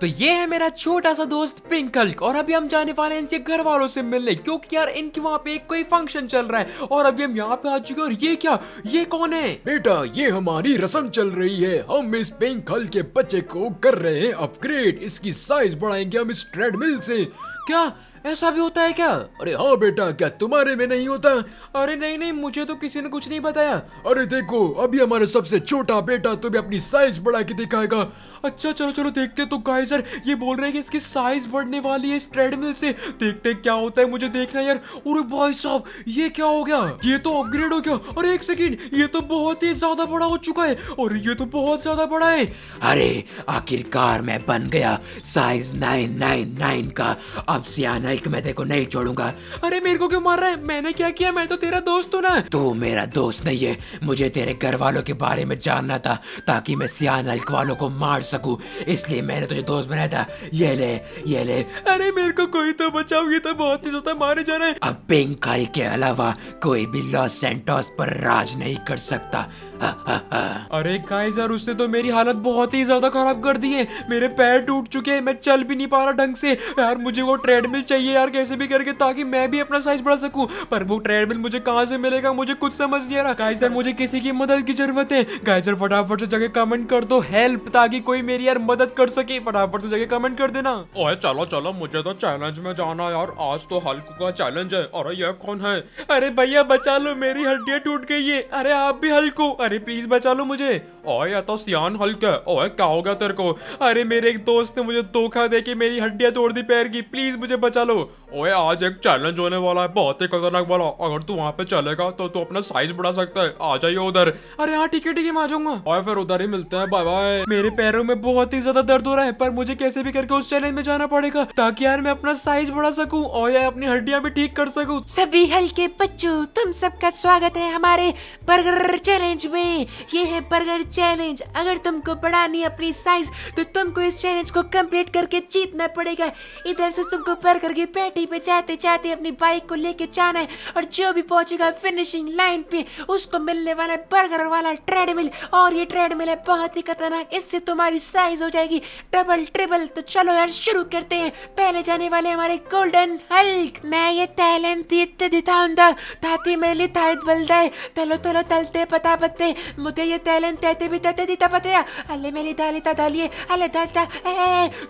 तो ये है मेरा छोटा सा दोस्त पिंकल और अभी हम जाने वाले हैं इनके घर वालों से मिलने क्योंकि यार इनके वहाँ पे एक कोई फंक्शन चल रहा है और अभी हम यहाँ पे आ चुके हैं और ये क्या ये कौन है बेटा ये हमारी रसम चल रही है हम इस पिंकल के बच्चे को कर रहे हैं अपग्रेड इसकी साइज बढ़ाएंगे हम इस ट्रेडमिल से क्या ऐसा भी होता है क्या अरे हाँ बेटा क्या तुम्हारे में नहीं होता अरे नहीं नहीं मुझे तो किसी ने कुछ नहीं बताया अरे देखो अभी हमारा सबसे छोटा बेटा तुम्हें अपनी साइज बढ़ा के दिखाएगा अच्छा चलो चलो देखते तो गाय सर ये बोल रहे हैं कि इसकी साइज बढ़ने वाली है इस ट्रेडमिल से देखते क्या होता है मुझे देखना यार अरे भाई साहब ये क्या हो गया ये तो अपग्रेड हो गया अरे एक सेकेंड ये तो बहुत ही ज्यादा बड़ा हो चुका है और ये तो बहुत ज्यादा बड़ा है अरे आखिरकार मैं बन गया साइज नाइन नाइन नाइन का अब से आना लाइक कि मैं देखो नहीं छोड़ूंगा अरे मेरे को क्यों मार रहा है मैंने क्या किया मैं तो तेरा दोस्त हूँ ना तू मेरा दोस्त नहीं है मुझे तेरे घर वालों के बारे में जानना था ताकि मैं सियान हल्क वालों को मार सकूं इसलिए मैंने तुझे दोस्त बनाया था ये ले ये ले अरे मेरे को कोई तो बचाओ ये तो बहुत ही ज्यादा मारे जा रहे हैं अब पिंक हल्क के अलावा कोई भी लॉस सेंटोस पर राज नहीं कर सकता अरे गाइस यार उसने तो मेरी हालत बहुत ही ज्यादा खराब कर दी है मेरे पैर टूट चुके हैं मैं चल भी नहीं पा रहा ढंग से यार मुझे वो ट्रेडमिल चाहिए चाहिए यार कैसे भी करके ताकि मैं भी अपना साइज बढ़ा सकूं पर वो ट्रेडमिल मुझे कहाँ से मिलेगा मुझे कुछ समझ नहीं आ रहा गाइस यार मुझे किसी की मदद की जरूरत है गाइस यार फटाफट से जाके कमेंट कर दो हेल्प ताकि कोई मेरी यार मदद कर सके फटाफट से जाके कमेंट कर देना ओए चलो चलो मुझे तो चैलेंज में जाना यार आज तो हल्क का चैलेंज है अरे यह कौन है अरे भैया बचा लो मेरी हड्डिया टूट गई है अरे आप भी हल्क हो अरे प्लीज बचा लो मुझे ओए यह तो सियान हल्क है ओए क्या होगा तेरे को अरे मेरे एक दोस्त ने मुझे धोखा दे के मेरी हड्डियां तोड़ दी पैर की प्लीज मुझे बचा लो ಕೆಲವು ओए आज एक चैलेंज होने वाला है बहुत ही खतरनाक वाला अगर तू वहाँ पे चलेगा तो तू अपना साइज बढ़ा सकता है आ जाइए उधर अरे हाँ ठीक है ठीक है मैं आ जाऊंगा और फिर उधर ही मिलते हैं बाय बाय मेरे पैरों में बहुत ही ज्यादा दर्द हो रहा है पर मुझे कैसे भी करके उस चैलेंज में जाना पड़ेगा ताकि यार मैं अपना साइज बढ़ा सकूँ और यार अपनी हड्डियाँ भी ठीक कर सकूँ सभी हल्के बच्चों तुम सबका स्वागत है हमारे बर्गर चैलेंज में ये है बर्गर चैलेंज अगर तुमको बढ़ानी अपनी साइज तो तुमको इस चैलेंज को कम्प्लीट करके जीतना पड़ेगा इधर से तुमको बर्गर की पैटी पट्टी पे जाते जाते अपनी बाइक को लेके जाना है और जो भी पहुंचेगा फिनिशिंग लाइन पे उसको मिलने वाला है बर्गर वाला ट्रेडमिल और ये ट्रेडमिल है बहुत ही खतरनाक इससे तुम्हारी साइज हो जाएगी डबल ट्रिपल तो चलो यार शुरू करते हैं पहले जाने वाले हमारे गोल्डन हल्क मैं ये टैलेंट दिते दिताऊंगा ताती मेरे लिए थायत बलदा है तलो तलो तलते पता पत्ते मुझे ये टैलेंट तहते भी तहते दिता पते अल्ले मेरी दाली ता दाली अल्ले दालता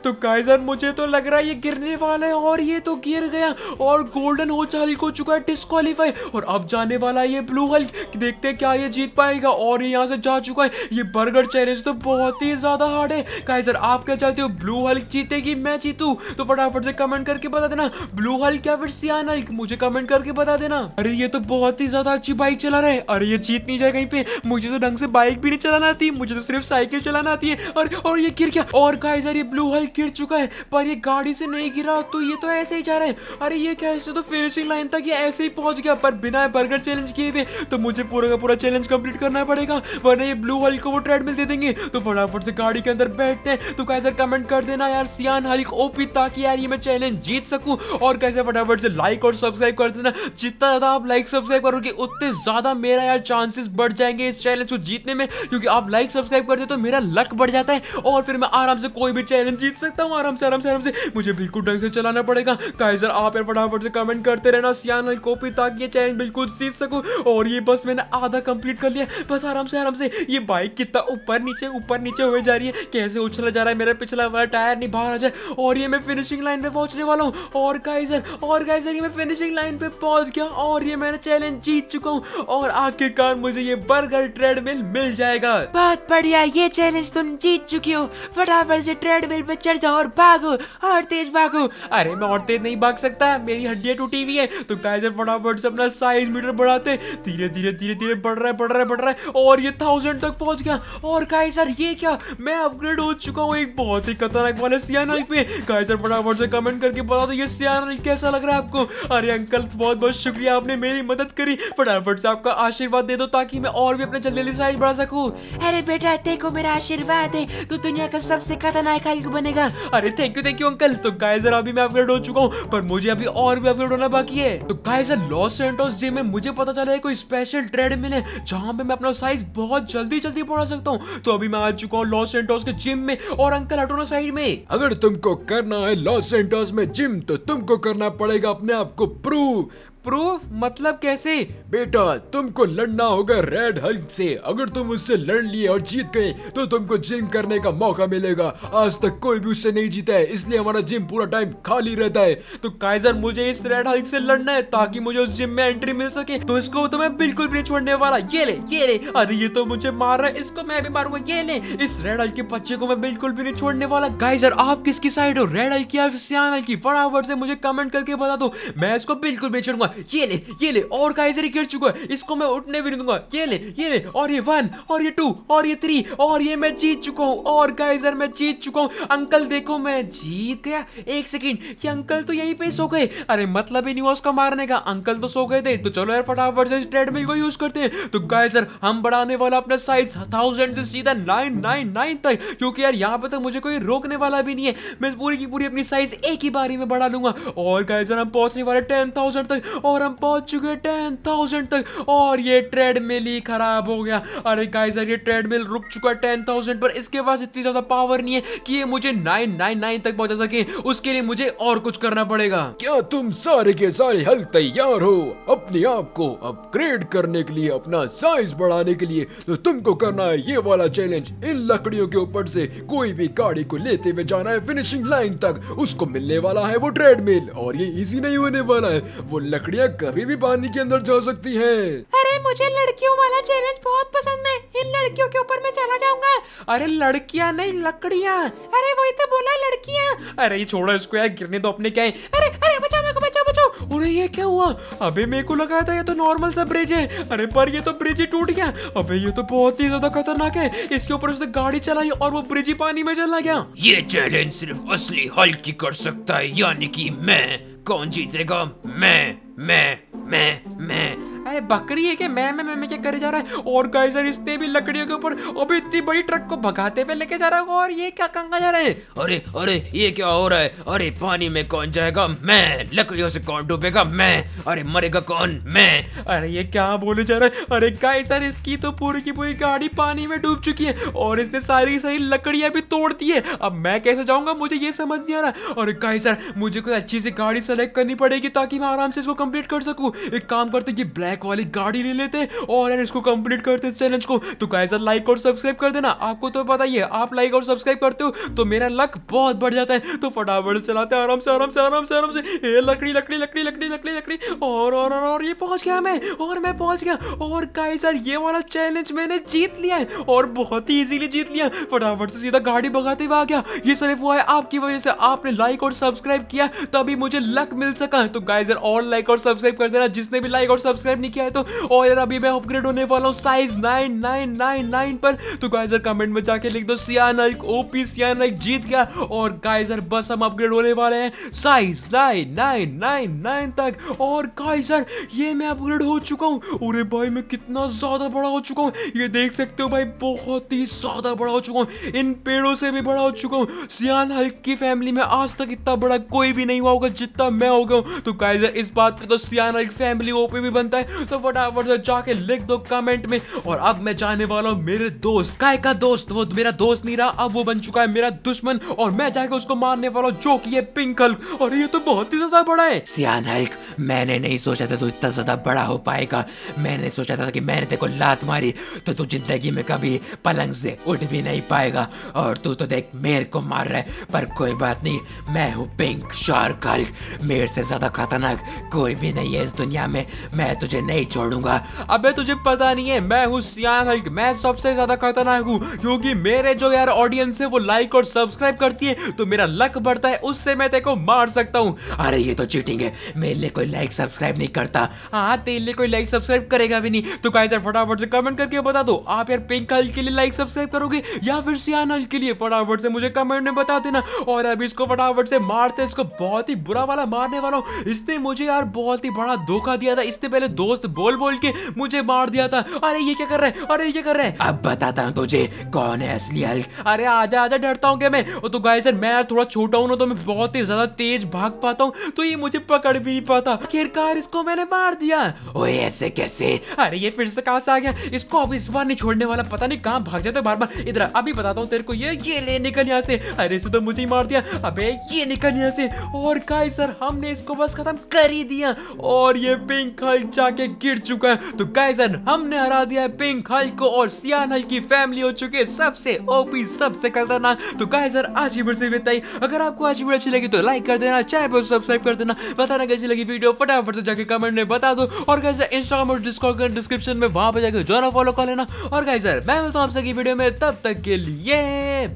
तो गाइस मुझे तो लग रहा है ये गिरने वाला है और ये तो गिर गिर गया और गोल्डन होच हल्क हो चुका है डिस्कालीफाई और अब जाने वाला है ये ब्लू हल्क देखते हैं क्या ये जीत पाएगा और ये यहाँ से जा चुका है ये बर्गर चैलेंज तो बहुत ही ज्यादा हार्ड है कहा सर आप क्या चाहते हो ब्लू हल्क जीतेगी मैं जीतू तो फटाफट से कमेंट करके बता देना ब्लू हल्क या फिर सियान हल्क मुझे कमेंट करके बता देना अरे ये तो बहुत ही ज्यादा अच्छी बाइक चला रहा है अरे ये जीत नहीं जाए कहीं पे मुझे तो ढंग से बाइक भी नहीं चलाना आती मुझे तो सिर्फ साइकिल चलाना आती है और और ये गिर गया और कहा ब्लू हल्क गिर चुका है पर ये गाड़ी से नहीं गिरा तो ये तो ऐसे ही जा रहा है अरे ये क्या इसने तो फिनिशिंग लाइन तक ये ऐसे ही पहुंच गया पर बिना बर्गर चैलेंज किए हुए तो मुझे पूरा का पूरा चैलेंज कंप्लीट करना पड़ेगा वरना ये ब्लू हल्क को वो ट्रेडमिल दे देंगे तो फटाफट से गाड़ी के अंदर बैठते हैं तो कैसे कमेंट कर देना यार सियान हल्क ओपी ताकि यार ये मैं चैलेंज जीत सकूं और कैसे फटाफट से लाइक और सब्सक्राइब कर देना जितना ज्यादा आप लाइक सब्सक्राइब करोगे उतने ज्यादा मेरा यार चांसेस बढ़ जाएंगे इस चैलेंज को जीतने में क्योंकि आप लाइक सब्सक्राइब करते तो मेरा लक बढ़ जाता है और फिर मैं आराम से कोई भी चैलेंज जीत सकता हूँ आराम से आराम से आराम से मुझे बिल्कुल ढंग से चलाना पड़ेगा कैसे गाइस आप यार फटाफट से कमेंट करते रहना सियान वाली कॉपी ताकि ये चैलेंज बिल्कुल सीख सकूँ और ये बस मैंने आधा कंप्लीट कर लिया बस आराम से आराम से ये बाइक कितना ऊपर नीचे ऊपर नीचे हुए जा रही है कैसे उछला जा रहा है मेरा पिछला वाला टायर नहीं बाहर आ जाए और ये मैं फिनिशिंग लाइन पे पहुंचने वाला हूँ और गाइजर और गाइजर ये मैं फिनिशिंग लाइन पे पहुंच गया और ये मैंने चैलेंज जीत चुका हूँ और आखिरकार मुझे ये बर्गर ट्रेडमिल मिल जाएगा बहुत बढ़िया ये चैलेंज तुम जीत चुकी हो फटाफट से ट्रेडमिल पे चढ़ जाओ और भागो और तेज भागो अरे मैं और तेज नहीं भाग सकता है मेरी हड्डियाँ टूटी हुई है तो गाइस फटाफट से अपना साइज मीटर बढ़ाते धीरे धीरे धीरे धीरे बढ़ रहा है बढ़ रहा है बढ़ रहा है और ये थाउजेंड तक पहुंच गया और गाइस सर ये क्या मैं अपग्रेड हो चुका हूँ एक बहुत ही खतरनाक वाले सियानल पे गाइस यार फटाफट से कमेंट करके बता दो तो ये सियानल कैसा लग रहा है आपको अरे अंकल बहुत बहुत शुक्रिया आपने मेरी मदद करी फटाफट से आपका आशीर्वाद दे दो ताकि मैं और भी अपने जल्दी जल्दी साइज बढ़ा सकूँ अरे बेटा देखो मेरा आशीर्वाद है तो दुनिया का सबसे खतरनाक आयु बनेगा अरे thank you thank you uncle तो गाइस यार अभी मैं अपग्रेड हो चुका हूँ पर मुझे अभी और भी अपलोड होना बाकी है तो गाइस लॉस सेंटोस जिम में मुझे पता चला है कोई स्पेशल ट्रेड मिले जहाँ पे मैं अपना साइज बहुत जल्दी जल्दी बढ़ा सकता हूँ तो अभी मैं आ चुका हूँ लॉस एंटोस के जिम में और अंकल हटोना साइड में अगर तुमको करना है लॉस सेंटोस में जिम तो तुमको करना पड़ेगा अपने आप को प्रूव प्रूफ मतलब कैसे बेटा तुमको लड़ना होगा रेड हल्क से अगर तुम उससे लड़ लिए और जीत गए तो तुमको जिम करने का मौका मिलेगा आज तक कोई भी उससे नहीं जीता है इसलिए हमारा जिम पूरा टाइम खाली रहता है तो काइजर मुझे इस रेड हल्क से लड़ना है ताकि मुझे उस जिम में एंट्री मिल सके तो इसको तो मैं बिल्कुल भी छोड़ने वाला ये ले ये ले अरे ये तो मुझे मार रहा है इसको मैं भी मारूंगा ये ले इस रेड हल्क के बच्चे को मैं बिल्कुल भी नहीं छोड़ने वाला गाइजर आप किसकी साइड हो रेड हल्की या सियान हल्की फटाफट से मुझे कमेंट करके बता दो मैं इसको बिल्कुल भी छोड़ूंगा ये ले ये ले और का इधर ही गिर चुका है इसको मैं उठने भी नहीं दूंगा ये ले ये ले और ये वन और ये टू और ये थ्री और ये मैं जीत चुका हूँ और काइजर मैं जीत चुका हूँ अंकल देखो मैं जीत गया एक सेकेंड ये अंकल तो यहीं पे सो गए अरे मतलब ही नहीं हुआ उसका मारने का अंकल तो सो गए थे तो चलो यार फटाफट से ट्रेडमिल को यूज करते हैं तो गाइजर हम बढ़ाने वाला अपना साइज थाउजेंड से सीधा नाइन नाइन नाइन तक क्योंकि यार यहाँ पे तो मुझे कोई रोकने वाला भी नहीं है मैं पूरी की पूरी अपनी साइज एक ही बारी में बढ़ा लूंगा और गाइजर हम पहुंचने वाले टेन थाउजेंड तक और हम पहुंच चुके टेन थाउजेंड तक और ये ट्रेडमिल ही खराब हो गया अरे गाइस यार ये ट्रेडमिल रुक चुका है टेन थाउजेंड पर इसके पास इतनी ज्यादा पावर नहीं है कि ये मुझे नाइन नाइन नाइन तक पहुंचा सके उसके लिए मुझे और कुछ करना पड़ेगा क्या तुम सारे के सारे हल तैयार हो अपने आप को अपग्रेड करने के लिए अपना साइज बढ़ाने के लिए तो तुमको करना है ये वाला चैलेंज इन लकड़ियों के ऊपर से कोई भी गाड़ी को लेते हुए जाना है फिनिशिंग लाइन तक उसको मिलने वाला है वो ट्रेडमिल और ये इजी नहीं होने वाला है वो लकड़ी लकड़िया कभी भी पानी के अंदर जा सकती है अरे मुझे लड़कियों वाला चैलेंज बहुत पसंद है इन लड़कियों के ऊपर मैं चला जाऊंगा अरे लड़कियाँ नहीं लकड़िया अरे वही तो बोला लड़कियाँ अरे ये छोड़ो इसको यार गिरने दो अपने क्या अरे अरे बचाओ मेरे को बचाओ बचाओ अरे ये क्या हुआ अभी मेरे को लगा था ये तो नॉर्मल सा ब्रिज है अरे पर ये तो ब्रिज ही टूट गया अबे ये तो बहुत ही ज्यादा खतरनाक है इसके ऊपर उसने गाड़ी चलाई और वो ब्रिज ही पानी में चला गया ये चैलेंज सिर्फ असली हल्की कर सकता है यानी कि मैं कौन जीतेगा मैं meh, meh, meh. अरे बकरी है क्या मैं मैं मैं, मैं क्या करे जा रहा है और गाइजर इसने भी लकड़ियों के ऊपर अभी इतनी बड़ी ट्रक को भगाते हुए लेके जा रहा है और ये क्या कंगा जा रहा है अरे अरे ये क्या हो रहा है अरे पानी में कौन जाएगा मैं लकड़ियों से कौन डूबेगा मैं अरे मरेगा कौन मैं अरे ये क्या बोले जा रहा है अरे गाइजर इसकी तो पूरी की पूरी गाड़ी पानी में डूब चुकी है और इसने सारी की सारी लकड़ियां भी तोड़ दी है अब मैं कैसे जाऊंगा मुझे ये समझ नहीं आ रहा और गाइजर मुझे कोई अच्छी सी गाड़ी सेलेक्ट करनी पड़ेगी ताकि मैं आराम से इसको कंप्लीट कर सकूं एक काम करते कि ब्लैक बाइक वाली गाड़ी ले लेते और यार इसको कंप्लीट करते इस चैलेंज को तो गाइस लाइक और सब्सक्राइब कर देना आपको तो पता ही है आप लाइक और सब्सक्राइब करते हो तो मेरा लक बहुत बढ़ जाता है तो फटाफट चलाते आराम से आराम से आराम से आराम से ये लकड़ी लकड़ी लकड़ी लकड़ी लकड़ी लकड़ी और और और, और ये पहुंच गया मैं और मैं पहुंच गया और गाइस यार ये वाला चैलेंज मैंने जीत लिया है और बहुत ही इजीली जीत लिया फटाफट से सीधा गाड़ी भगाते हुए आ गया ये सिर्फ हुआ है आपकी वजह से आपने लाइक और सब्सक्राइब किया तभी मुझे लक मिल सका तो गाइस यार और लाइक और सब्सक्राइब कर देना जिसने भी लाइक और सब्सक्राइब नहीं लेके आए तो और यार अभी मैं अपग्रेड होने वाला हूँ size nine nine nine nine पर तो गाइजर कमेंट में जाके लिख दो सियान नाइक ओपी सियान नाइक जीत गया और गाइजर बस हम अपग्रेड होने वाले हैं size nine nine nine nine तक और गाइजर ये मैं अपग्रेड हो चुका हूँ अरे भाई मैं कितना ज्यादा बड़ा हो चुका हूँ ये देख सकते हो भाई बहुत ही ज्यादा बड़ा हो चुका हूँ इन पेड़ों से भी बड़ा हो चुका हूँ सियान हल्क की फैमिली में आज तक इतना बड़ा कोई भी नहीं हुआ होगा जितना मैं हो गया हूँ तो गाइजर इस बात पे तो सियान हल्क फैमिली ओपी भी बनता है तो फटाफट से जाके लिख दो कमेंट में और अब मैं जाने वाला हूँ मेरे दोस्त काय का दोस्त वो मेरा दोस्त नहीं रहा अब वो बन चुका है मेरा दुश्मन और मैं जाके उसको मारने वाला हूँ जो की है पिंक हल्क और ये तो बहुत ही ज्यादा बड़ा है सियान हल्क मैंने नहीं सोचा था तू तो इतना ज्यादा बड़ा हो पाएगा मैंने सोचा था कि मैंने तेरे को लात मारी तो तू जिंदगी में कभी पलंग से उठ भी नहीं पाएगा और तू तो देख मेरे को मार रहा है पर कोई बात नहीं मैं हूँ पिंक शार्क हल्क मेरे से ज्यादा खतरनाक कोई भी नहीं है इस दुनिया में मैं तुझे नहीं नहीं छोड़ूंगा अबे तुझे पता नहीं है मैं हूँ सियान हल्क मैं सबसे ज्यादा खतरनाक हूँ क्योंकि मेरे जो यार ऑडियंस है वो लाइक और सब्सक्राइब करती है तो मेरा लक बढ़ता है उससे मैं तेको मार सकता हूँ अरे ये तो चीटिंग है मेरे लिए कोई लाइक सब्सक्राइब नहीं करता हाँ तेरे लिए कोई लाइक सब्सक्राइब करेगा भी नहीं तो कहा यार फटाफट से कमेंट करके बता दो आप यार पिंक हल्क के लिए लाइक सब्सक्राइब करोगे या फिर सियान हल्क के लिए फटाफट से मुझे कमेंट में बता देना और अभी इसको फटाफट से मारते इसको बहुत ही बुरा वाला मारने वाला हूँ इसने मुझे यार बहुत ही बड़ा धोखा दिया था इससे पहले दोस्त दोस्त बोल बोल के मुझे मार दिया था अरे ये क्या कर रहा है अरे ये कर रहा है अब बताता हूँ तुझे कौन है असली हल्क अरे आजा आजा डरता हूँ क्या मैं तो गाय सर मैं यार थोड़ा छोटा हूँ ना तो मैं बहुत ही ज्यादा तेज भाग पाता हूँ तो ये मुझे पकड़ भी नहीं पाता आखिरकार इसको मैंने मार दिया ओए ऐसे कैसे अरे ये फिर से कहा से आ गया इसको अब इस बार नहीं छोड़ने वाला पता नहीं कहाँ भाग जाता बार बार इधर अभी बताता हूँ तेरे को ये ये ले निकल यहाँ से अरे इसे तो मुझे ही मार दिया अबे ये निकल यहाँ से और गाय सर हमने इसको बस खत्म कर ही दिया और ये पिंक हल्क जाके के गिर चुका है तो गाइजन हमने हरा दिया है पिंक हल को और सियान हल की फैमिली हो चुकी है सबसे ओपी सबसे खतरनाक तो गाइजन आज की वीडियो से बताइए अगर आपको आज वीडियो अच्छी लगी तो लाइक कर देना चाहे पर सब्सक्राइब कर देना बताना कैसी लगी वीडियो फटाफट से जाकर कमेंट में बता दो और गाइजर इंस्टाग्राम और डिस्कॉर्ड कर डिस्क्रिप्शन में वहां पर जाकर जो फॉलो कर लेना और गाइजर मैं मिलता हूँ आपसे वीडियो में तब तक के लिए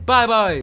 बाय बाय